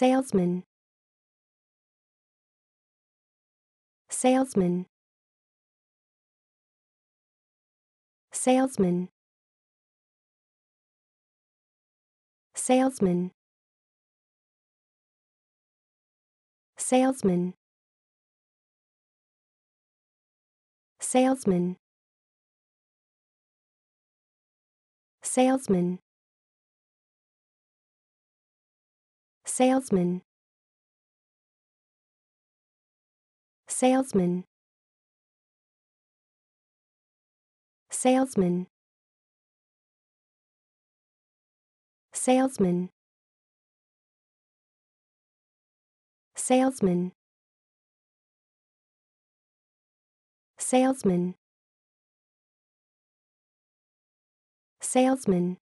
salesman salesman salesman salesman salesman salesman salesman salesman salesman salesman salesman salesman salesman salesman